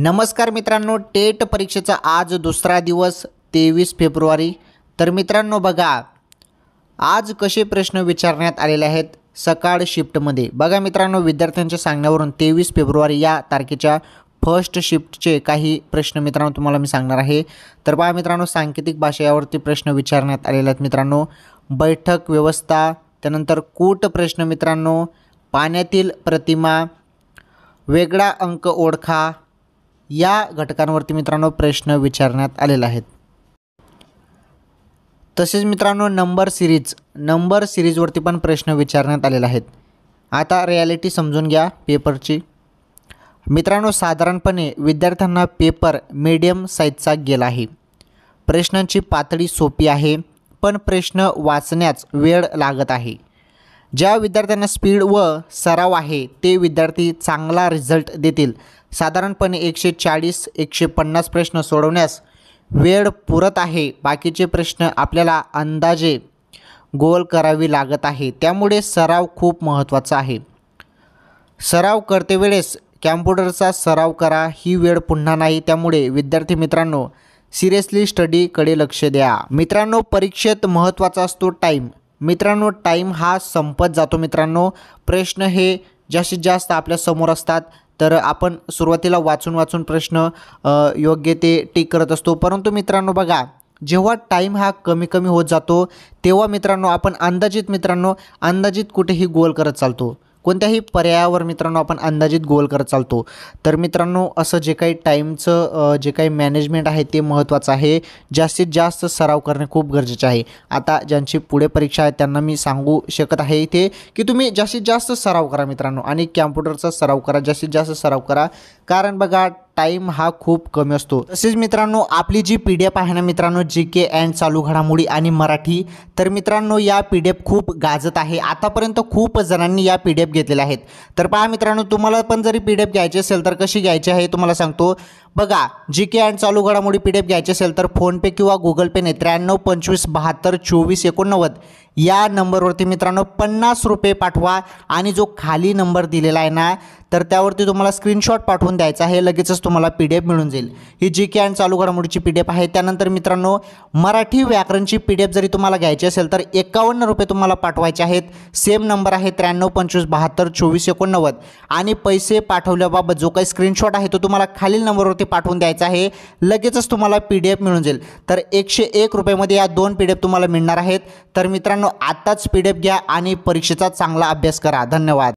नमस्कार मित्रांनो टेट परीक्षेचा आज दुसरा दिवस तेवीस फेब्रुवारी तर मित्रांनो बघा आज कसे प्रश्न विचारण्यात आलेले आहेत सकाळ शिफ्टमध्ये बघा मित्रांनो विद्यार्थ्यांच्या सांगण्यावरून तेवीस फेब्रुवारी या तारखेच्या फर्स्ट शिफ्टचे काही प्रश्न मित्रांनो तुम्हाला मी सांगणार आहे तर बघा मित्रांनो सांकेतिक भाषेवरती प्रश्न विचारण्यात आलेले आहेत मित्रांनो बैठक व्यवस्था त्यानंतर कूट प्रश्न मित्रांनो पाण्यातील प्रतिमा वेगळा अंक ओळखा या घटकांवरती मित्रांनो प्रश्न विचारण्यात आलेला आहेत तसेच मित्रांनो नंबर सिरीज नंबर सिरीजवरती पण प्रश्न विचारण्यात आलेला आहेत आता रियालिटी समजून घ्या पेपरची मित्रांनो साधारणपणे विद्यार्थ्यांना पेपर मीडियम साईजचा गेला आहे प्रश्नांची पातळी सोपी आहे पण प्रश्न वाचण्यास वेळ लागत आहे ज्या विद्यार्थ्यांना स्पीड व सराव आहे ते विद्यार्थी चांगला रिझल्ट देतील साधारणपणे एकशे चाळीस एकशे पन्नास प्रश्न सोडवण्यास वेळ पुरत आहे बाकीचे प्रश्न आपल्याला अंदाजे गोल करावी लागत आहे त्यामुळे सराव खूप महत्त्वाचा आहे सराव करते वेळेस कॅम्प्युटरचा सराव करा ही वेळ पुन्हा नाही त्यामुळे विद्यार्थी मित्रांनो सिरियसली स्टडीकडे लक्ष द्या मित्रांनो परीक्षेत महत्त्वाचा असतो टाईम मित्रांनो टाईम हा संपत जातो मित्रांनो प्रश्न हे जास्तीत जास्त आपल्यासमोर असतात तर आपण सुरुवातीला वाचून वाचून प्रश्न योग्य ते टिक करत असतो परंतु मित्रांनो बघा जेव्हा टाईम हा कमी कमी होत जातो तेव्हा मित्रांनो आपण अंदाजित मित्रांनो अंदाजित कुठेही गोल करत चालतो कोणत्याही पर्यायावर मित्रांनो आपण अंदाजित गोल करत चालतो तर मित्रांनो असं जे काही टाईमचं जे काही मॅनेजमेंट आहे ते महत्त्वाचं आहे जास्तीत जास्त सराव करणे खूप गरजेचे आहे आता ज्यांची पुढे परीक्षा आहे त्यांना मी सांगू शकत आहे इथे की तुम्ही जास्तीत जास्त सराव करा मित्रांनो आणि कॅम्प्युटरचा सराव करा जास्तीत जास्त सराव करा कारण बघा टाईम हा खूप कमी असतो तसेच मित्रांनो आपली जी पी डी एफ आहे ना मित्रांनो जी के अँड चालू घडामोडी आणि मराठी तर मित्रांनो या पी डी एफ खूप गाजत आहे आतापर्यंत खूप जणांनी या पी डी एफ घेतलेल्या आहेत तर पहा मित्रांनो तुम्हाला पण जरी पी डी एफ घ्यायची असेल तर कशी घ्यायची आहे तुम्हाला सांगतो बघा जी के अँड चालू घडामोडी पी डी एफ घ्यायची असेल तर फोनपे किंवा गुगल पे त्र्याण्णव पंचवीस बहात्तर चोवीस एकोणनव्वद या नंबरवरती मित्रांनो पन्नास रुपये पाठवा आणि जो खाली नंबर दिलेला आहे ना तर त्यावरती तुम्हाला स्क्रीनशॉट पाठवून द्यायचा आहे लगेचच तुम्हाला पी डी एफ मिळून जाईल ही जी के अँड चालू घडामोडीची पी डी एफ आहे त्यानंतर मित्रांनो मराठी व्याकरणची पी डी एफ जरी तुम्हाला घ्यायची असेल तर एकावन्न रुपये तुम्हाला पाठवायचे आहेत सेम नंबर आहे त्र्याण्णव पंचवीस बहात्तर चोवीस एकोणनव्वद आणि पैसे पाठवल्याबाबत जो काही स्क्रीनशॉट आहे तो तुम्हाला खालील नंबरवरती पाठवून द्यायचा आहे लगेचच तुम्हाला पी डी एफ मिळून जाईल तर एकशे एक रुपयेमध्ये या दोन पी डी एफ तुम्हाला मिळणार आहेत तर मित्रांनो मित्रांनो आत्ताच पी घ्या आणि परीक्षेचा चांगला अभ्यास करा धन्यवाद